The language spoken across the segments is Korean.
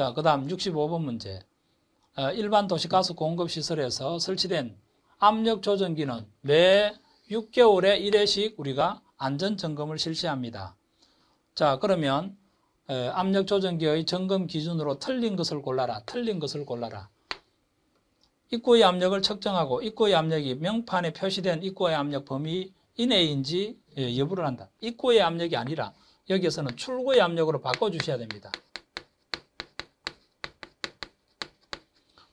자, 그 다음 65번 문제. 어, 일반 도시가스 공급시설에서 설치된 압력조정기는 매 6개월에 1회씩 우리가 안전점검을 실시합니다. 자, 그러면 어, 압력조정기의 점검 기준으로 틀린 것을 골라라. 틀린 것을 골라라. 입구의 압력을 측정하고 입구의 압력이 명판에 표시된 입구의 압력 범위 이내인지 예, 여부를 한다. 입구의 압력이 아니라 여기에서는 출구의 압력으로 바꿔주셔야 됩니다.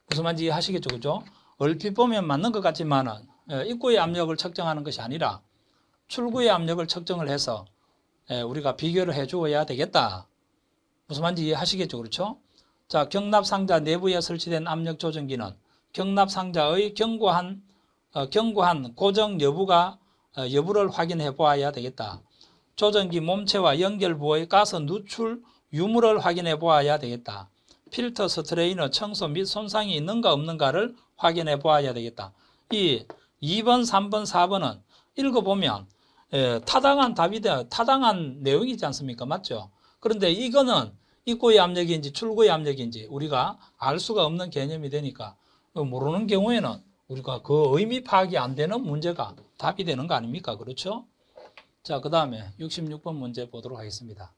무슨 말인지 하시겠죠, 그죠? 얼핏 보면 맞는 것 같지만은 예, 입구의 압력을 측정하는 것이 아니라 출구의 압력을 측정을 해서 예, 우리가 비교를 해주어야 되겠다. 무슨 말인지 이해하시겠죠, 그렇죠? 자, 경납상자 내부에 설치된 압력 조정기는 경납상자의 견고한 어, 견고한 고정 여부가 어, 여부를 확인해 보아야 되겠다. 조정기 몸체와 연결부의 가스 누출 유무를 확인해 보아야 되겠다. 필터, 스트레이너, 청소 및 손상이 있는가 없는가를 확인해 보아야 되겠다. 이 2번, 3번, 4번은 읽어보면 예, 타당한 답이 되어 타당한 내용이지 않습니까? 맞죠? 그런데 이거는 입구의 압력인지 출구의 압력인지 우리가 알 수가 없는 개념이 되니까 어, 모르는 경우에는 우리가 그 의미 파악이 안 되는 문제가 답이 되는 거 아닙니까? 그렇죠? 자, 그 다음에 66번 문제 보도록 하겠습니다.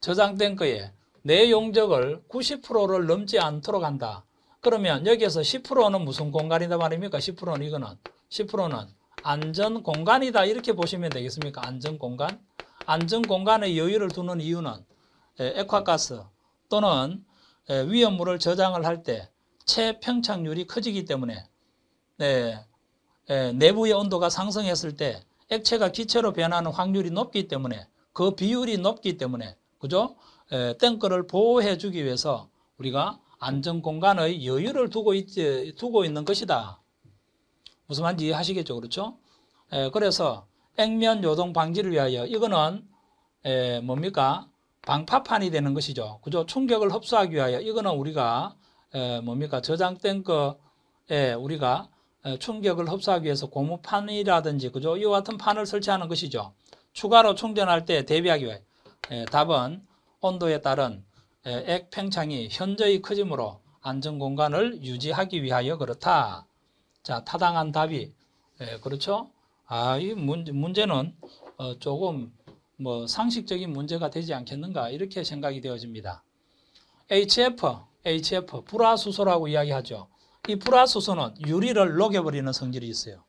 저장된 거에 내 용적을 90%를 넘지 않도록 한다. 그러면 여기에서 10%는 무슨 공간이다 말입니까? 10%는 이거는 10%는 안전 공간이다 이렇게 보시면 되겠습니까? 안전 공간 안전 공간의 여유를 두는 이유는 액화가스 또는 위험물을 저장을 할 때 체평착률이 커지기 때문에 내부의 온도가 상승했을 때 액체가 기체로 변하는 확률이 높기 때문에 그 비율이 높기 때문에 그죠? 에, 예, 땡거를 보호해 주기 위해서 우리가 안전 공간의 여유를 두고, 있, 두고 있는 것이다. 무슨 말인지 하시겠죠 그렇죠? 에, 예, 그래서 액면 요동 방지를 위하여 이거는 에, 예, 뭡니까? 방파판이 되는 것이죠. 그죠? 충격을 흡수하기 위하여 이거는 우리가 에, 뭡니까? 저장 탱크에 우리가 에, 충격을 흡수하기 위해서 고무판이라든지 그죠? 이와 같은 판을 설치하는 것이죠. 추가로 충전할 때 대비하기 위해 예, 답은 온도에 따른 예, 액 팽창이 현저히 커짐으로 안전 공간을 유지하기 위하여 그렇다. 자, 타당한 답이 에, 예, 그렇죠? 아, 이 문제, 문제는 어, 조금 뭐 상식적인 문제가 되지 않겠는가 이렇게 생각이 되어집니다. HF, HF 불화수소라고 이야기하죠. 이 불화수소는 유리를 녹여버리는 성질이 있어요.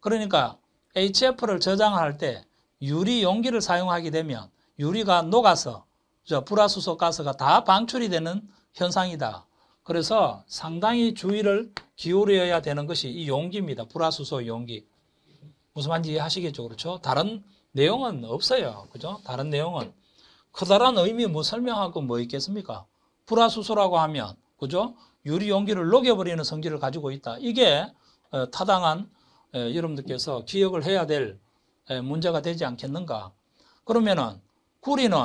그러니까 HF를 저장할 때 유리 용기를 사용하게 되면 유리가 녹아서 저 불화수소 가스가 다 방출이 되는 현상이다. 그래서 상당히 주의를 기울여야 되는 것이 이 용기입니다. 불화수소 용기. 무슨 말인지 이해하시겠죠? 그렇죠? 다른 내용은 없어요. 그죠? 다른 내용은. 커다란 의미 뭐 설명하고 뭐 있겠습니까? 불화수소라고 하면, 그죠? 유리 용기를 녹여버리는 성질을 가지고 있다. 이게 어, 타당한 여러분들께서 기억을 해야 될 문제가 되지 않겠는가. 그러면은 구리는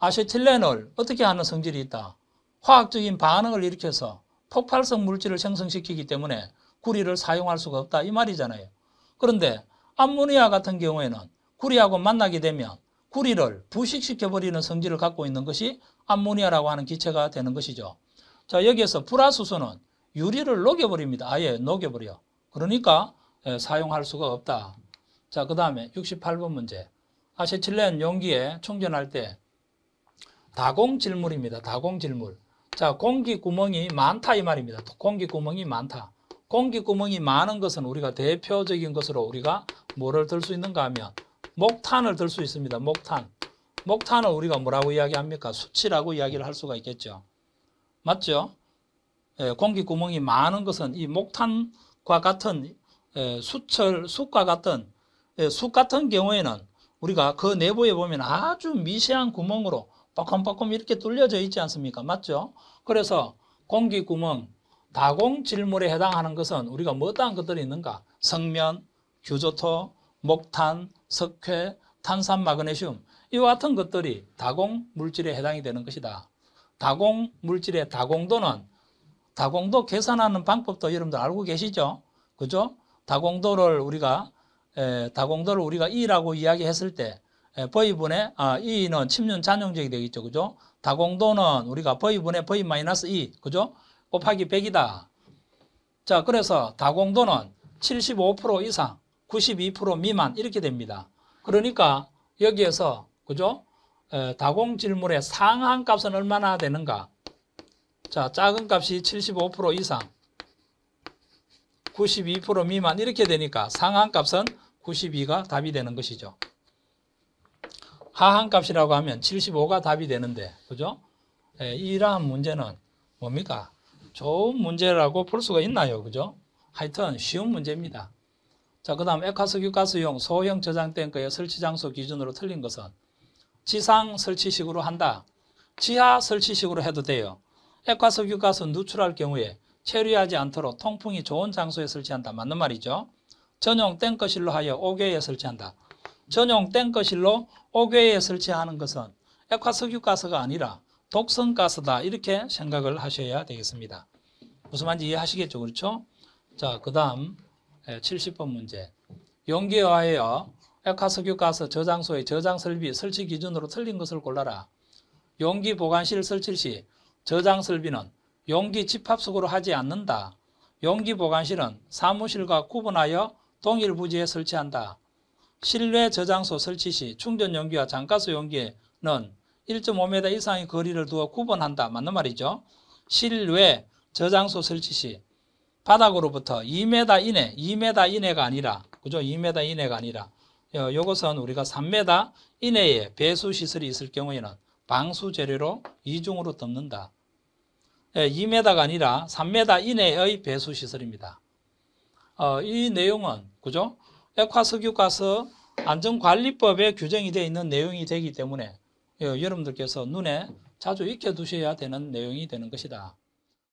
아세틸레놀 어떻게 하는 성질이 있다. 화학적인 반응을 일으켜서 폭발성 물질을 생성시키기 때문에 구리를 사용할 수가 없다 이 말이잖아요. 그런데 암모니아 같은 경우에는 구리하고 만나게 되면 구리를 부식시켜버리는 성질을 갖고 있는 것이 암모니아라고 하는 기체가 되는 것이죠. 자 여기에서 불화수소는 유리를 녹여버립니다. 아예 녹여버려. 그러니까 예, 사용할 수가 없다. 자그 다음에 68번 문제. 아세틸렌 용기에 충전할 때 다공질물입니다. 다공질물. 자, 공기 구멍이 많다 이 말입니다. 공기 구멍이 많다. 공기 구멍이 많은 것은 우리가 대표적인 것으로 우리가 뭐를 들 수 있는가 하면 목탄을 들 수 있습니다. 목탄. 목탄을 우리가 뭐라고 이야기합니까? 수치라고 이야기를 할 수가 있겠죠. 맞죠? 예, 공기 구멍이 많은 것은 이 목탄과 같은 예, 수철, 숯과 같은 예, 숯 같은 경우에는 우리가 그 내부에 보면 아주 미세한 구멍으로 뻐컴뻐컴 이렇게 뚫려져 있지 않습니까? 맞죠? 그래서 공기 구멍, 다공 질물에 해당하는 것은 우리가 뭐떠한 것들이 있는가? 성면, 규조토, 목탄, 석회, 탄산 마그네슘 이와 같은 것들이 다공 물질에 해당이 되는 것이다. 다공 물질의 다공도는 다공도 계산하는 방법도 여러분들 알고 계시죠? 그죠? 다공도를 우리가 다공도를 우리가 이라고 이야기했을 때 에, V분의 아, 이는 침륜 잔용적이 되겠죠. 그죠? 다공도는 우리가 V분의 V 마 그죠? 곱하기 100이다. 자, 그래서 다공도는 75% 이상, 92% 미만 이렇게 됩니다. 그러니까 여기에서 그죠? 에, 다공 질물의 상한 값은 얼마나 되는가? 자, 작은 값이 75% 이상, 92% 미만 이렇게 되니까 상한 값은 92가 답이 되는 것이죠. 하한 값이라고 하면 75가 답이 되는데, 그죠? 예, 이러한 문제는 뭡니까? 좋은 문제라고 볼 수가 있나요? 그죠? 하여튼 쉬운 문제입니다. 자, 그 다음 액화수, 규가스용 소형 저장탱크의 설치 장소 기준으로 틀린 것은 지상 설치식으로 한다. 지하 설치식으로 해도 돼요. 액화수, 규가스 누출할 경우에 체류하지 않도록 통풍이 좋은 장소에 설치한다. 맞는 말이죠. 전용 땡거실로 하여 오개에 설치한다. 전용 땡거실로 오개에 설치하는 것은 액화석유가스가 아니라 독성가스다 이렇게 생각을 하셔야 되겠습니다. 무슨 말인지 이해하시겠죠? 그렇죠? 자, 그 다음 70번 예, 문제 용기에 하여 액화석유가스 저장소의 저장설비 설치 기준으로 틀린 것을 골라라. 용기 보관실 설치 시 저장설비는 용기 집합석으로 하지 않는다. 용기 보관실은 사무실과 구분하여 동일 부지에 설치한다. 실내 저장소 설치 시 충전 용기와 장가스 용기는 1.5m 이상의 거리를 두어 구분한다. 맞는 말이죠. 실외 저장소 설치 시 바닥으로부터 2m 이내, 2m 이내가 아니라, 그죠? 2m 이내가 아니라, 어, 요것은 우리가 3m 이내에 배수 시설이 있을 경우에는 방수 재료로 이중으로 덮는다. 2m가 예, 아니라 3m 이내의 배수 시설입니다. 어, 이 내용은 그죠? 액화석유가스 안전관리법에 규정이 되어 있는 내용이 되기 때문에 예, 여러분들께서 눈에 자주 익혀두셔야 되는 내용이 되는 것이다.